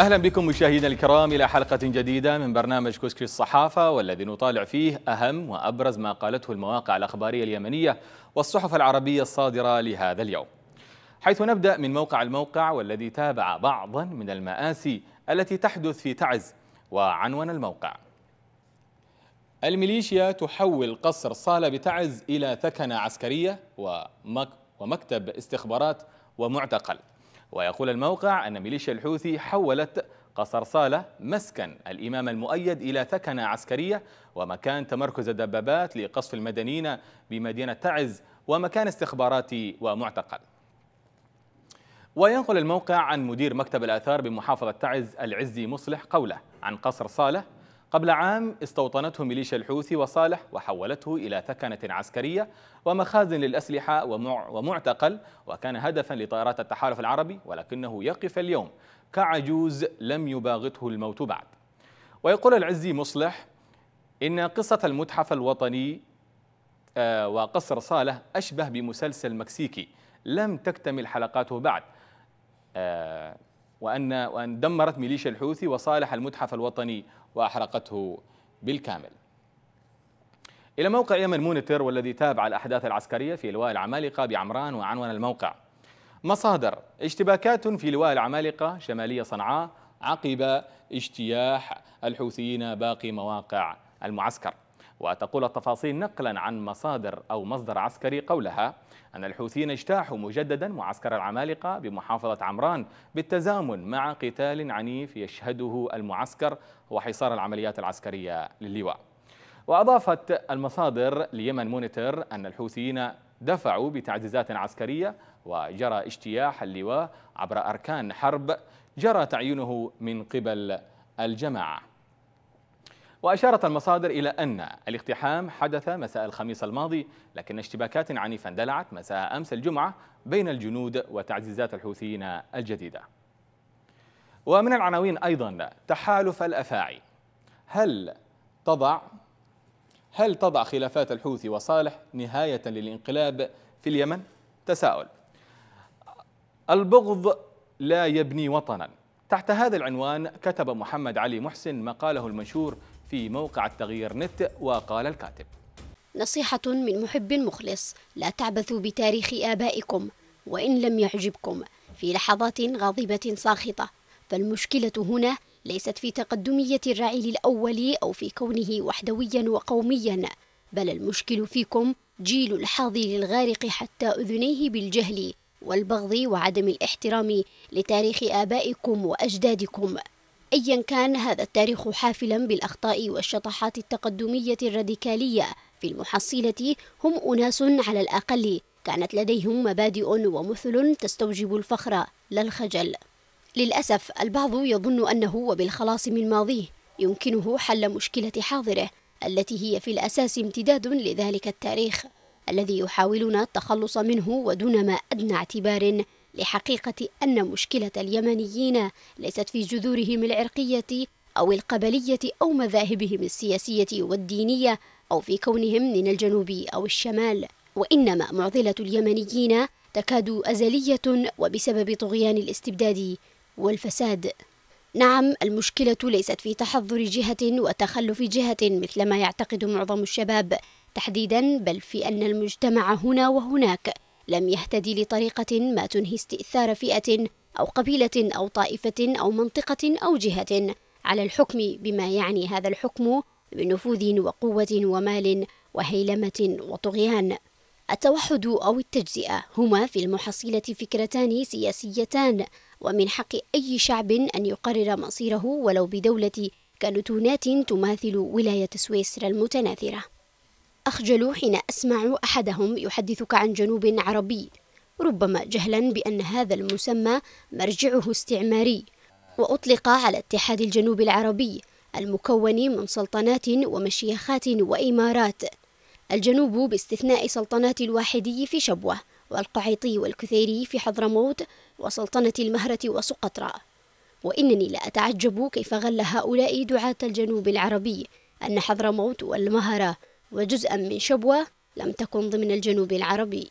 أهلا بكم مشاهدينا الكرام إلى حلقة جديدة من برنامج كسكري الصحافة والذي نطالع فيه أهم وأبرز ما قالته المواقع الأخبارية اليمنية والصحف العربية الصادرة لهذا اليوم حيث نبدأ من موقع الموقع والذي تابع بعضا من المآسي التي تحدث في تعز وعنون الموقع الميليشيا تحول قصر صالة بتعز إلى ثكنة عسكرية ومكتب استخبارات ومعتقل ويقول الموقع أن ميليشيا الحوثي حولت قصر صالة مسكن الإمام المؤيد إلى ثكنة عسكرية ومكان تمركز الدبابات لقصف المدنيين بمدينة تعز ومكان استخباراتي ومعتقل وينقل الموقع عن مدير مكتب الآثار بمحافظة تعز العزي مصلح قوله عن قصر صالة قبل عام استوطنته ميليشيا الحوثي وصالح وحولته إلى ثكنة عسكرية ومخازن للأسلحة ومعتقل وكان هدفا لطائرات التحالف العربي ولكنه يقف اليوم كعجوز لم يباغته الموت بعد ويقول العزي مصلح إن قصة المتحف الوطني آه، وقصر صالح أشبه بمسلسل مكسيكي لم تكتمل حلقاته بعد آه، وأن وأن دمرت ميليشيا الحوثي وصالح المتحف الوطني وأحرقته بالكامل إلى موقع يمن مونيتر والذي تابع الأحداث العسكرية في لواء العمالقة بعمران وعنوان الموقع مصادر اشتباكات في لواء العمالقة شمالية صنعاء عقب اجتياح الحوثيين باقي مواقع المعسكر وتقول التفاصيل نقلا عن مصادر أو مصدر عسكري قولها أن الحوثيين اجتاحوا مجددا معسكر العمالقة بمحافظة عمران بالتزامن مع قتال عنيف يشهده المعسكر وحصار العمليات العسكرية للواء وأضافت المصادر ليمن مونيتر أن الحوثيين دفعوا بتعزيزات عسكرية وجرى اجتياح اللواء عبر أركان حرب جرى تعيينه من قبل الجماعه وأشارت المصادر إلى أن الاقتحام حدث مساء الخميس الماضي لكن اشتباكات عنيفة اندلعت مساء أمس الجمعة بين الجنود وتعزيزات الحوثيين الجديدة ومن العناوين أيضا تحالف الأفاعي هل تضع هل تضع خلافات الحوثي وصالح نهاية للانقلاب في اليمن؟ تساؤل البغض لا يبني وطنا تحت هذا العنوان كتب محمد علي محسن مقاله المنشور في موقع التغيير نت وقال الكاتب نصيحة من محب مخلص لا تعبثوا بتاريخ آبائكم وإن لم يعجبكم في لحظات غاضبة ساخطة فالمشكلة هنا ليست في تقدمية الرعيل الأول أو في كونه وحدويا وقوميا بل المشكل فيكم جيل الحاضر الغارق حتى أذنيه بالجهل والبغض وعدم الاحترام لتاريخ آبائكم وأجدادكم أيا كان هذا التاريخ حافلا بالأخطاء والشطحات التقدمية الراديكالية في المحصلة هم أناس على الأقل كانت لديهم مبادئ ومثل تستوجب الفخر لا الخجل للأسف البعض يظن أنه وبالخلاص من ماضيه يمكنه حل مشكلة حاضره التي هي في الأساس امتداد لذلك التاريخ الذي يحاولون التخلص منه ودون ما أدنى اعتبار لحقيقة أن مشكلة اليمنيين ليست في جذورهم العرقية أو القبلية أو مذاهبهم السياسية والدينية أو في كونهم من الجنوب أو الشمال وإنما معضلة اليمنيين تكاد أزلية وبسبب طغيان الاستبداد والفساد نعم المشكلة ليست في تحضر جهة وتخلف جهة مثلما يعتقد معظم الشباب تحديدا بل في أن المجتمع هنا وهناك لم يهتدي لطريقة ما تنهي استئثار فئة أو قبيلة أو طائفة أو منطقة أو جهة على الحكم بما يعني هذا الحكم من نفوذ وقوة ومال وهيلمة وطغيان. التوحد أو التجزئة هما في المحصلة فكرتان سياسيتان ومن حق أي شعب أن يقرر مصيره ولو بدولة كنتونات تماثل ولاية سويسرا المتناثرة أخجل حين أسمع أحدهم يحدثك عن جنوب عربي ربما جهلا بأن هذا المسمى مرجعه استعماري وأطلق على اتحاد الجنوب العربي المكون من سلطنات ومشيخات وإمارات الجنوب باستثناء سلطنة الواحدي في شبوة والقعيطي والكثيري في حضرموت وسلطنة المهرة وسقطرى وإنني لا أتعجب كيف غل هؤلاء دعاة الجنوب العربي أن حضرموت والمهرة وجزءا من شبوة لم تكن ضمن الجنوب العربي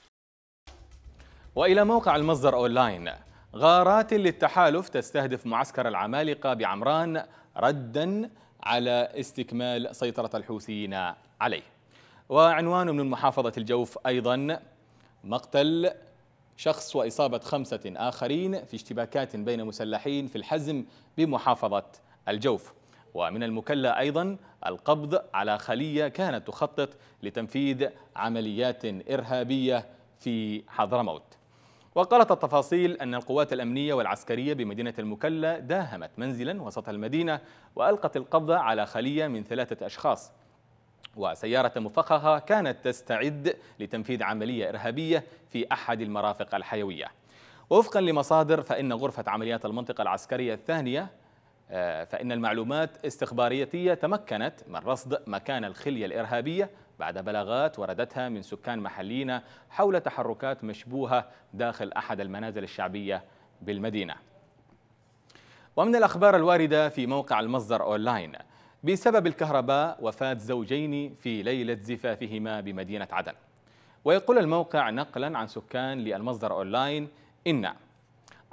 وإلى موقع المصدر أونلاين غارات للتحالف تستهدف معسكر العمالقة بعمران ردا على استكمال سيطرة الحوثيين عليه وعنوان من محافظة الجوف أيضا مقتل شخص وإصابة خمسة آخرين في اشتباكات بين مسلحين في الحزم بمحافظة الجوف ومن المكلى أيضا القبض على خلية كانت تخطط لتنفيذ عمليات إرهابية في حضرموت وقالت التفاصيل أن القوات الأمنية والعسكرية بمدينة المكلا داهمت منزلا وسط المدينة وألقت القبض على خلية من ثلاثة أشخاص وسيارة مفخخة كانت تستعد لتنفيذ عملية إرهابية في أحد المرافق الحيوية وفقا لمصادر فإن غرفة عمليات المنطقة العسكرية الثانية آه، فإن المعلومات استخباريتية تمكنت من رصد مكان الخلية الإرهابية بعد بلاغات وردتها من سكان محليين حول تحركات مشبوهة داخل أحد المنازل الشعبية بالمدينة ومن الأخبار الواردة في موقع المصدر أونلاين بسبب الكهرباء وفاة زوجين في ليلة زفافهما بمدينة عدن ويقول الموقع نقلا عن سكان للمصدر أونلاين إن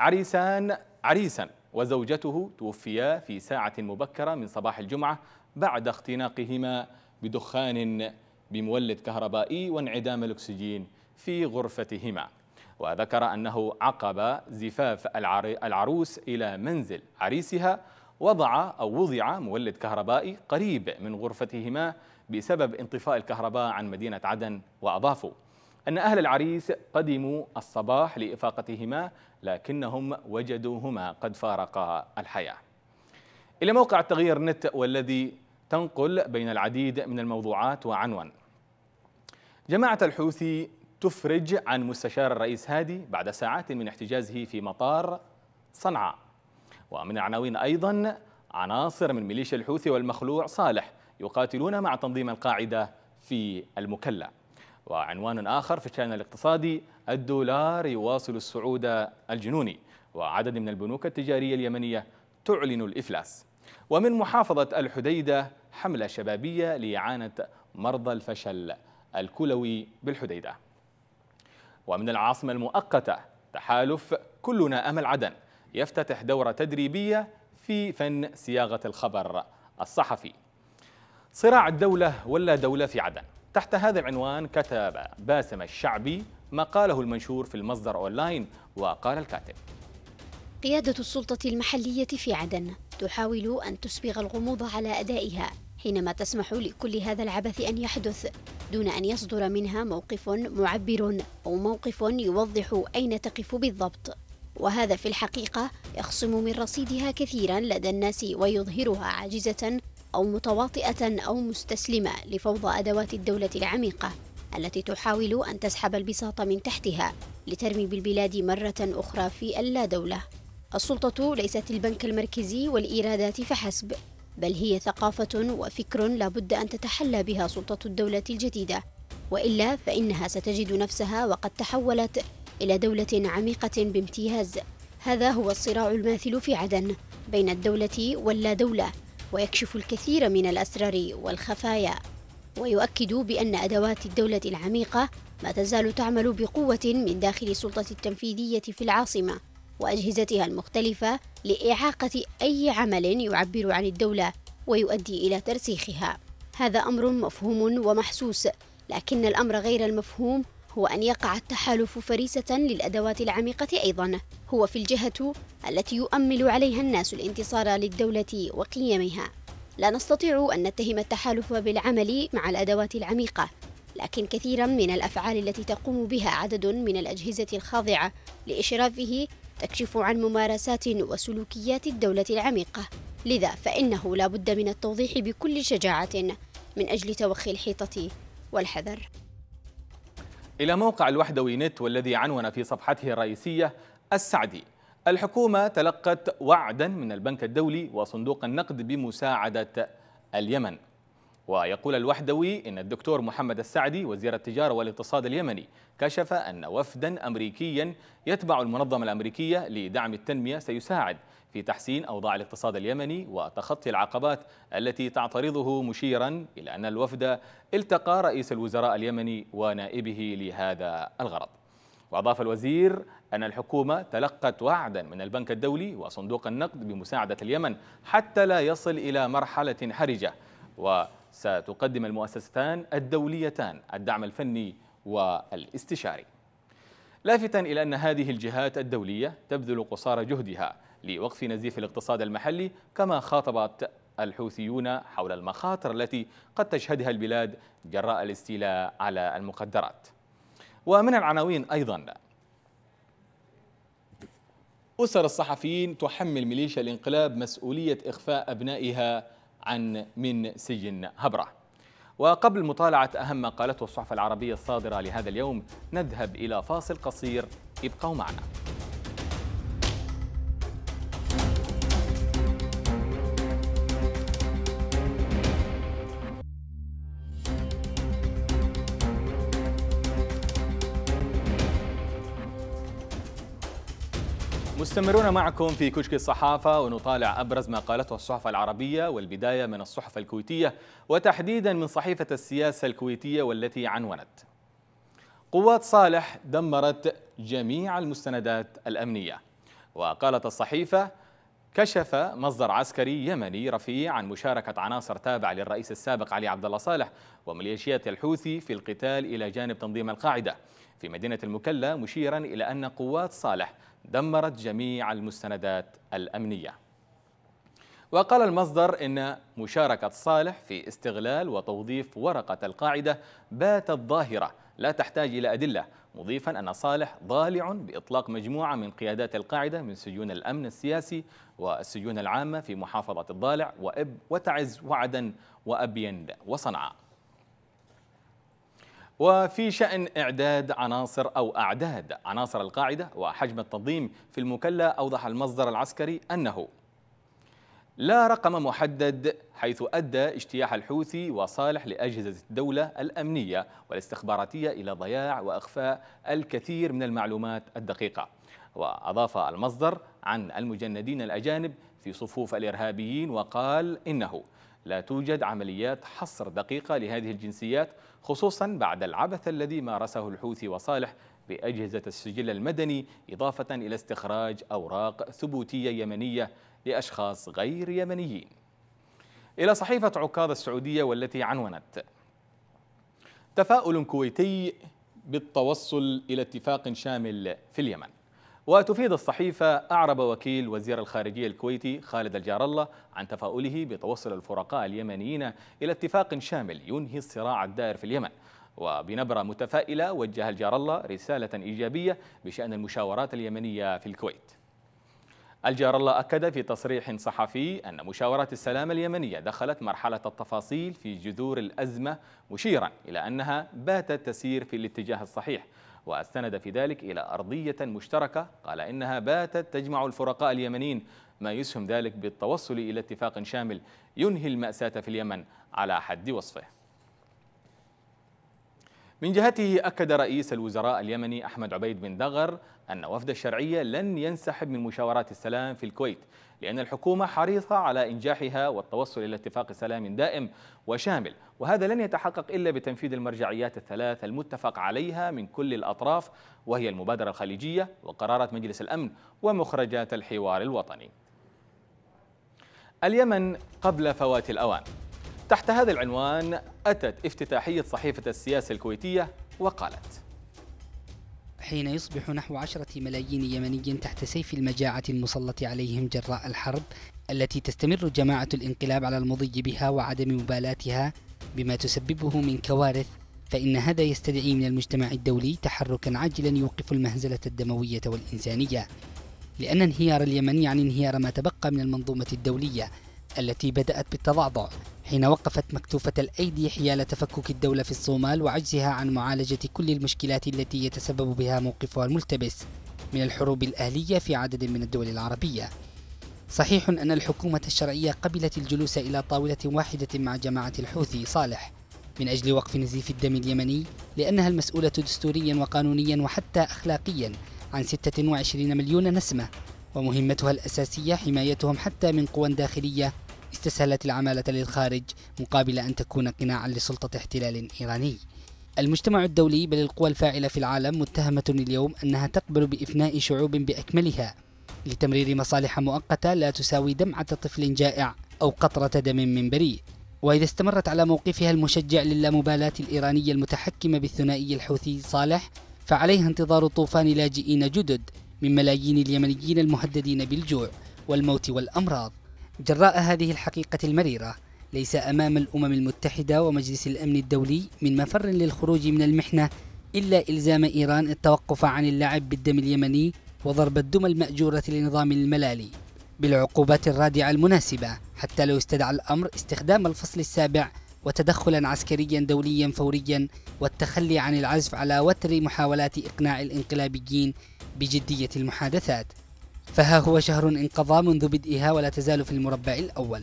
عريسان عريسا وزوجته توفيا في ساعة مبكرة من صباح الجمعة بعد اختناقهما بدخان بمولد كهربائي وانعدام الأكسجين في غرفتهما وذكر أنه عقب زفاف العروس إلى منزل عريسها وضع أو وضع مولد كهربائي قريب من غرفتهما بسبب انطفاء الكهرباء عن مدينة عدن وأضافوا أن أهل العريس قدموا الصباح لإفاقتهما لكنهم وجدوهما قد فارقا الحياة إلى موقع التغيير نت والذي تنقل بين العديد من الموضوعات وعنوان جماعة الحوثي تفرج عن مستشار الرئيس هادي بعد ساعات من احتجازه في مطار صنعاء ومن عناوين أيضا عناصر من ميليشيا الحوثي والمخلوع صالح يقاتلون مع تنظيم القاعدة في المكلا وعنوان آخر في الشأن الاقتصادي الدولار يواصل الصعود الجنوني وعدد من البنوك التجارية اليمنية تعلن الإفلاس ومن محافظة الحديدة حملة شبابية لإعانة مرضى الفشل الكلوي بالحديدة ومن العاصمة المؤقتة تحالف كلنا أمل عدن يفتتح دورة تدريبية في فن صياغة الخبر الصحفي صراع الدولة ولا دولة في عدن تحت هذا العنوان كتب باسم الشعبي مقاله المنشور في المصدر أونلاين وقال الكاتب قيادة السلطة المحلية في عدن تحاول أن تسبغ الغموض على أدائها حينما تسمح لكل هذا العبث أن يحدث دون أن يصدر منها موقف معبر أو موقف يوضح أين تقف بالضبط وهذا في الحقيقة يخصم من رصيدها كثيرا لدى الناس ويظهرها عاجزة أو متواطئة أو مستسلمة لفوضى أدوات الدولة العميقة التي تحاول أن تسحب البساط من تحتها لترمي بالبلاد مرة أخرى في اللا دولة السلطة ليست البنك المركزي والإيرادات فحسب بل هي ثقافة وفكر لابد أن تتحلى بها سلطة الدولة الجديدة وإلا فإنها ستجد نفسها وقد تحولت إلى دولة عميقة بامتياز هذا هو الصراع الماثل في عدن بين الدولة واللا دولة ويكشف الكثير من الأسرار والخفايا ويؤكد بأن أدوات الدولة العميقة ما تزال تعمل بقوة من داخل السلطة التنفيذية في العاصمة وأجهزتها المختلفة لإعاقة أي عمل يعبر عن الدولة ويؤدي إلى ترسيخها هذا أمر مفهوم ومحسوس لكن الأمر غير المفهوم هو أن يقع التحالف فريسة للأدوات العميقة أيضا هو في الجهة التي يؤمل عليها الناس الانتصار للدولة وقيمها لا نستطيع أن نتهم التحالف بالعمل مع الأدوات العميقة لكن كثيرا من الأفعال التي تقوم بها عدد من الأجهزة الخاضعة لإشرافه تكشف عن ممارسات وسلوكيات الدولة العميقة لذا فإنه لا بد من التوضيح بكل شجاعة من أجل توخي الحيطة والحذر إلى موقع الوحدوي نت والذي عنون في صفحته الرئيسية السعدي الحكومة تلقت وعدا من البنك الدولي وصندوق النقد بمساعدة اليمن ويقول الوحدوي إن الدكتور محمد السعدي وزير التجارة والاقتصاد اليمني كشف أن وفدا أمريكيا يتبع المنظمة الأمريكية لدعم التنمية سيساعد في تحسين أوضاع الاقتصاد اليمني وتخطي العقبات التي تعترضه مشيرا إلى أن الوفد التقى رئيس الوزراء اليمني ونائبه لهذا الغرض وأضاف الوزير أن الحكومة تلقت وعدا من البنك الدولي وصندوق النقد بمساعدة اليمن حتى لا يصل إلى مرحلة حرجة و ستقدم المؤسستان الدوليتان الدعم الفني والاستشاري لافتا إلى أن هذه الجهات الدولية تبذل قصارى جهدها لوقف نزيف الاقتصاد المحلي كما خاطبت الحوثيون حول المخاطر التي قد تشهدها البلاد جراء الاستيلاء على المقدرات ومن العناوين أيضا أسر الصحفيين تحمل ميليشيا الانقلاب مسؤولية إخفاء أبنائها عن من سجن هبره وقبل مطالعة أهم ما قالته الصحف العربية الصادرة لهذا اليوم نذهب إلى فاصل قصير ابقوا معنا مستمرون معكم في كشك الصحافة ونطالع أبرز ما قالته الصحف العربية والبداية من الصحف الكويتية وتحديدا من صحيفة السياسة الكويتية والتي عنونت قوات صالح دمرت جميع المستندات الأمنية وقالت الصحيفة كشف مصدر عسكري يمني رفيع عن مشاركة عناصر تابعة للرئيس السابق علي عبد الله صالح وميليشيات الحوثي في القتال إلى جانب تنظيم القاعدة في مدينة المكلا مشيرا إلى أن قوات صالح دمرت جميع المستندات الأمنية وقال المصدر إن مشاركة صالح في استغلال وتوظيف ورقة القاعدة باتت ظاهرة لا تحتاج إلى أدلة مضيفا أن صالح ضالع بإطلاق مجموعة من قيادات القاعدة من سجون الأمن السياسي والسجون العامة في محافظة الضالع وإب وتعز وعدن وأبين وصنعاء وفي شأن إعداد عناصر أو أعداد عناصر القاعدة وحجم التنظيم في المكلة أوضح المصدر العسكري أنه لا رقم محدد حيث أدى اجتياح الحوثي وصالح لأجهزة الدولة الأمنية والاستخباراتية إلى ضياع وأخفاء الكثير من المعلومات الدقيقة وأضاف المصدر عن المجندين الأجانب في صفوف الإرهابيين وقال إنه لا توجد عمليات حصر دقيقة لهذه الجنسيات خصوصا بعد العبث الذي مارسه الحوثي وصالح بأجهزة السجل المدني إضافة إلى استخراج أوراق ثبوتية يمنية لأشخاص غير يمنيين إلى صحيفة عكاظ السعودية والتي عنونت تفاؤل كويتي بالتوصل إلى اتفاق شامل في اليمن وتفيد الصحيفة أعرب وكيل وزير الخارجية الكويتي خالد الجار الله عن تفاؤله بتوصل الفرقاء اليمنيين إلى اتفاق شامل ينهي الصراع الدائر في اليمن وبنبرة متفائلة وجه الجار الله رسالة إيجابية بشأن المشاورات اليمنية في الكويت الجار الله أكد في تصريح صحفي أن مشاورات السلام اليمنية دخلت مرحلة التفاصيل في جذور الأزمة مشيرا إلى أنها باتت تسير في الاتجاه الصحيح واستند في ذلك الى ارضيه مشتركه قال انها باتت تجمع الفرقاء اليمنيين ما يسهم ذلك بالتوصل الى اتفاق شامل ينهي الماساه في اليمن على حد وصفه من جهته أكد رئيس الوزراء اليمني أحمد عبيد بن دغر أن وفد الشرعية لن ينسحب من مشاورات السلام في الكويت لأن الحكومة حريصة على إنجاحها والتوصل إلى اتفاق سلام دائم وشامل وهذا لن يتحقق إلا بتنفيذ المرجعيات الثلاث المتفق عليها من كل الأطراف وهي المبادرة الخليجية وقرارات مجلس الأمن ومخرجات الحوار الوطني اليمن قبل فوات الأوان تحت هذا العنوان أتت افتتاحية صحيفة السياسة الكويتية وقالت حين يصبح نحو عشرة ملايين يمني تحت سيف المجاعة المسلط عليهم جراء الحرب التي تستمر جماعة الانقلاب على المضي بها وعدم مبالاتها بما تسببه من كوارث فإن هذا يستدعي من المجتمع الدولي تحركا عاجلا يوقف المهزلة الدموية والإنسانية لأن انهيار اليمن يعني انهيار ما تبقى من المنظومة الدولية التي بدأت بالتضعضع حين وقفت مكتوفة الأيدي حيال تفكك الدولة في الصومال وعجزها عن معالجة كل المشكلات التي يتسبب بها موقفها الملتبس من الحروب الأهلية في عدد من الدول العربية صحيح أن الحكومة الشرعية قبلت الجلوس إلى طاولة واحدة مع جماعة الحوثي صالح من أجل وقف نزيف الدم اليمني لأنها المسؤولة دستوريا وقانونيا وحتى أخلاقيا عن 26 مليون نسمة ومهمتها الأساسية حمايتهم حتى من قوى داخلية استسهلت العمالة للخارج مقابل أن تكون قناعا لسلطة احتلال إيراني المجتمع الدولي بل القوى الفاعلة في العالم متهمة اليوم أنها تقبل بإفناء شعوب بأكملها لتمرير مصالح مؤقتة لا تساوي دمعة طفل جائع أو قطرة دم من بريء وإذا استمرت على موقفها المشجع للامبالاة الإيرانية المتحكمة بالثنائي الحوثي صالح فعليها انتظار طوفان لاجئين جدد من ملايين اليمنيين المهددين بالجوع والموت والأمراض جراء هذه الحقيقة المريرة ليس أمام الأمم المتحدة ومجلس الأمن الدولي من مفر للخروج من المحنة إلا إلزام إيران التوقف عن اللعب بالدم اليمني وضرب الدمى المأجورة لنظام الملالي بالعقوبات الرادعة المناسبة حتى لو استدعى الأمر استخدام الفصل السابع وتدخلا عسكريا دوليا فوريا والتخلي عن العزف على وتر محاولات إقناع الانقلابيين بجدية المحادثات فها هو شهر انقضى منذ بدئها ولا تزال في المربع الأول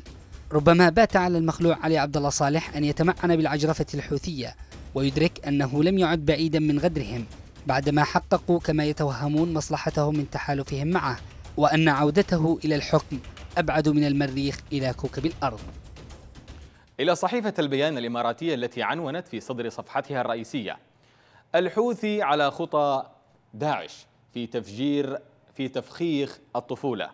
ربما بات على المخلوع علي عبد الله صالح أن يتمعن بالعجرفة الحوثية ويدرك أنه لم يعد بعيدا من غدرهم بعدما حققوا كما يتوهمون مصلحتهم من تحالفهم معه وأن عودته إلى الحكم أبعد من المريخ إلى كوكب الأرض إلى صحيفة البيان الإماراتية التي عنونت في صدر صفحتها الرئيسية الحوثي على خطى داعش في تفجير في تفخيخ الطفولة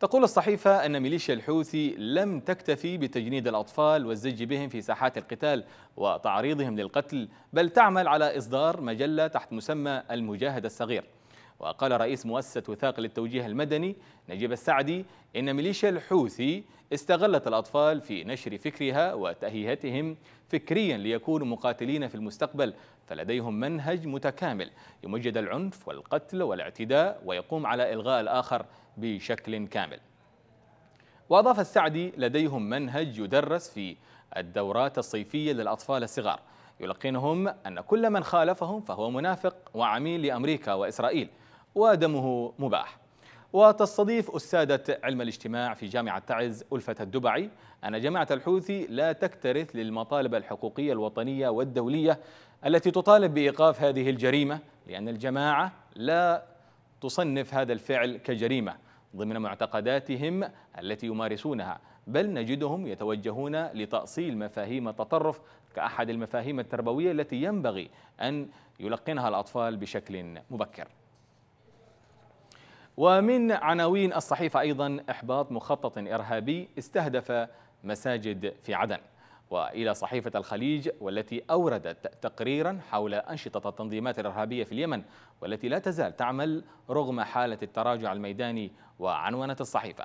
تقول الصحيفة أن ميليشيا الحوثي لم تكتفي بتجنيد الأطفال والزج بهم في ساحات القتال وتعريضهم للقتل بل تعمل على إصدار مجلة تحت مسمى المجاهد الصغير وقال رئيس مؤسسة وثاق للتوجيه المدني نجيب السعدي إن ميليشيا الحوثي استغلت الأطفال في نشر فكرها وتأهيتهم فكريا ليكونوا مقاتلين في المستقبل فلديهم منهج متكامل يمجد العنف والقتل والاعتداء ويقوم على إلغاء الآخر بشكل كامل وأضاف السعدي لديهم منهج يدرس في الدورات الصيفية للأطفال الصغار يلقنهم أن كل من خالفهم فهو منافق وعميل لأمريكا وإسرائيل ودمه مباح وتستضيف أستاذة علم الاجتماع في جامعة تعز ألفة الدبعي أن جامعة الحوثي لا تكترث للمطالب الحقوقية الوطنية والدولية التي تطالب بإيقاف هذه الجريمة لأن الجماعة لا تصنف هذا الفعل كجريمة ضمن معتقداتهم التي يمارسونها بل نجدهم يتوجهون لتأصيل مفاهيم التطرف كأحد المفاهيم التربوية التي ينبغي أن يلقنها الأطفال بشكل مبكر ومن عناوين الصحيفة أيضا إحباط مخطط إرهابي استهدف مساجد في عدن وإلى صحيفة الخليج والتي أوردت تقريرا حول أنشطة التنظيمات الإرهابية في اليمن والتي لا تزال تعمل رغم حالة التراجع الميداني وعنونة الصحيفة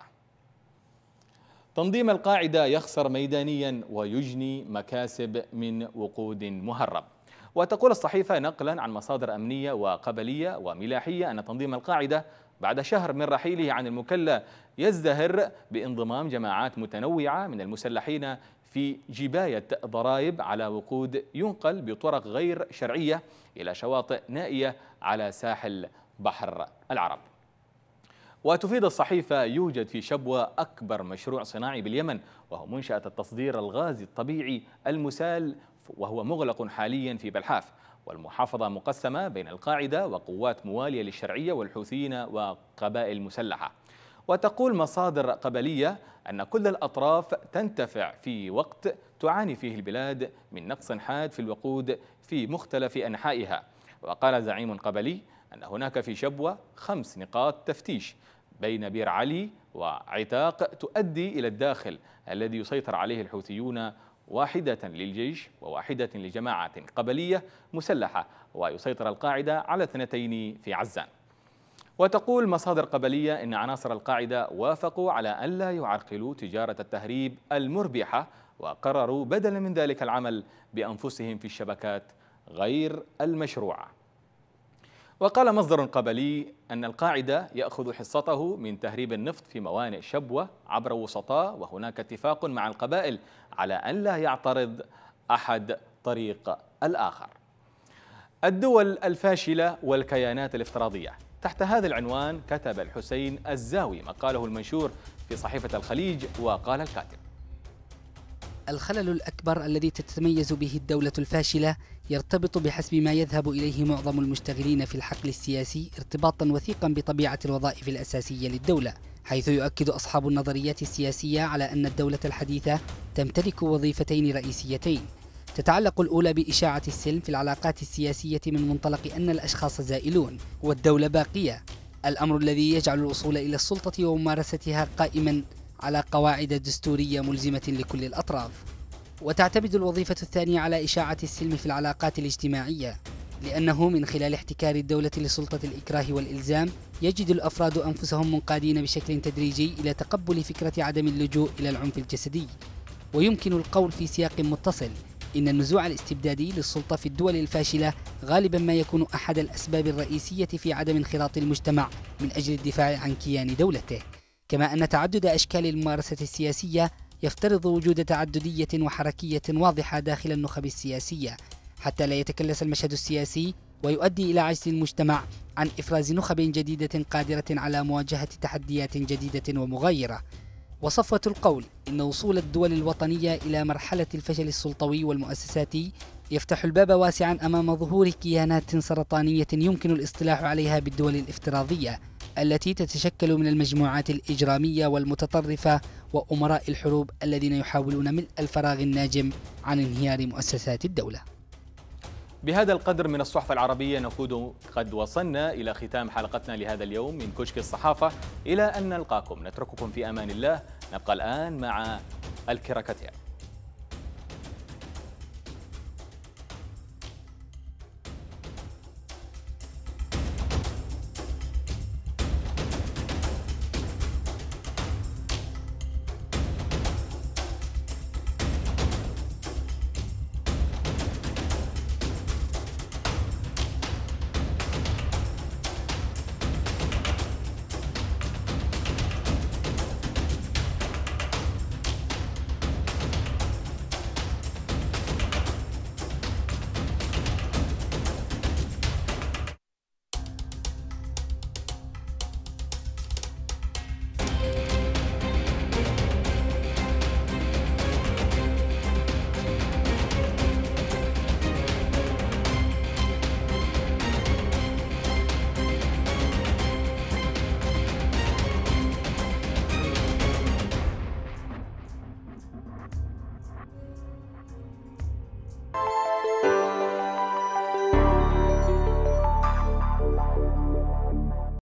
تنظيم القاعدة يخسر ميدانيا ويجني مكاسب من وقود مهرب وتقول الصحيفة نقلا عن مصادر أمنية وقبلية وملاحية أن تنظيم القاعدة بعد شهر من رحيله عن المكلا يزدهر بانضمام جماعات متنوعة من المسلحين في جباية ضرائب على وقود ينقل بطرق غير شرعية إلى شواطئ نائية على ساحل بحر العرب وتفيد الصحيفة يوجد في شبوة أكبر مشروع صناعي باليمن وهو منشأة التصدير الغازي الطبيعي المسال وهو مغلق حاليا في بلحاف والمحافظة مقسمة بين القاعدة وقوات موالية للشرعية والحوثيين وقبائل مسلحة وتقول مصادر قبلية أن كل الأطراف تنتفع في وقت تعاني فيه البلاد من نقص حاد في الوقود في مختلف أنحائها وقال زعيم قبلي أن هناك في شبوة خمس نقاط تفتيش بين بير علي وعتاق تؤدي إلى الداخل الذي يسيطر عليه الحوثيون واحدة للجيش وواحدة لجماعة قبلية مسلحة ويسيطر القاعدة على اثنتين في عزان وتقول مصادر قبلية إن عناصر القاعدة وافقوا على أن لا يعرقلوا تجارة التهريب المربحة وقرروا بدلا من ذلك العمل بأنفسهم في الشبكات غير المشروعه وقال مصدر قبلي أن القاعدة يأخذ حصته من تهريب النفط في موانئ شبوة عبر وسطاء وهناك اتفاق مع القبائل على أن لا يعترض أحد طريق الآخر الدول الفاشلة والكيانات الافتراضية تحت هذا العنوان كتب الحسين الزاوي مقاله المنشور في صحيفة الخليج وقال الكاتب الخلل الأكبر الذي تتميز به الدولة الفاشلة يرتبط بحسب ما يذهب إليه معظم المشتغلين في الحقل السياسي ارتباطا وثيقا بطبيعة الوظائف الأساسية للدولة حيث يؤكد أصحاب النظريات السياسية على أن الدولة الحديثة تمتلك وظيفتين رئيسيتين تتعلق الأولى بإشاعة السلم في العلاقات السياسية من منطلق أن الأشخاص زائلون والدولة باقية الأمر الذي يجعل الوصول إلى السلطة وممارستها قائما على قواعد دستورية ملزمة لكل الأطراف وتعتمد الوظيفة الثانية على إشاعة السلم في العلاقات الاجتماعية لأنه من خلال احتكار الدولة لسلطة الإكراه والإلزام يجد الأفراد أنفسهم منقادين بشكل تدريجي إلى تقبل فكرة عدم اللجوء إلى العنف الجسدي ويمكن القول في سياق متصل إن النزوع الاستبدادي للسلطة في الدول الفاشلة غالبا ما يكون أحد الأسباب الرئيسية في عدم انخراط المجتمع من أجل الدفاع عن كيان دولته كما أن تعدد أشكال الممارسة السياسية يفترض وجود تعددية وحركية واضحة داخل النخب السياسية حتى لا يتكلس المشهد السياسي ويؤدي إلى عجز المجتمع عن إفراز نخب جديدة قادرة على مواجهة تحديات جديدة ومغايرة وصفوة القول إن وصول الدول الوطنية إلى مرحلة الفشل السلطوي والمؤسساتي يفتح الباب واسعا أمام ظهور كيانات سرطانية يمكن الاصطلاح عليها بالدول الافتراضية التي تتشكل من المجموعات الإجرامية والمتطرفة وأمراء الحروب الذين يحاولون ملء الفراغ الناجم عن انهيار مؤسسات الدولة بهذا القدر من الصحف العربية نكون قد وصلنا إلى ختام حلقتنا لهذا اليوم من كشك الصحافة إلى أن نلقاكم نترككم في أمان الله نبقى الآن مع الكراكاتير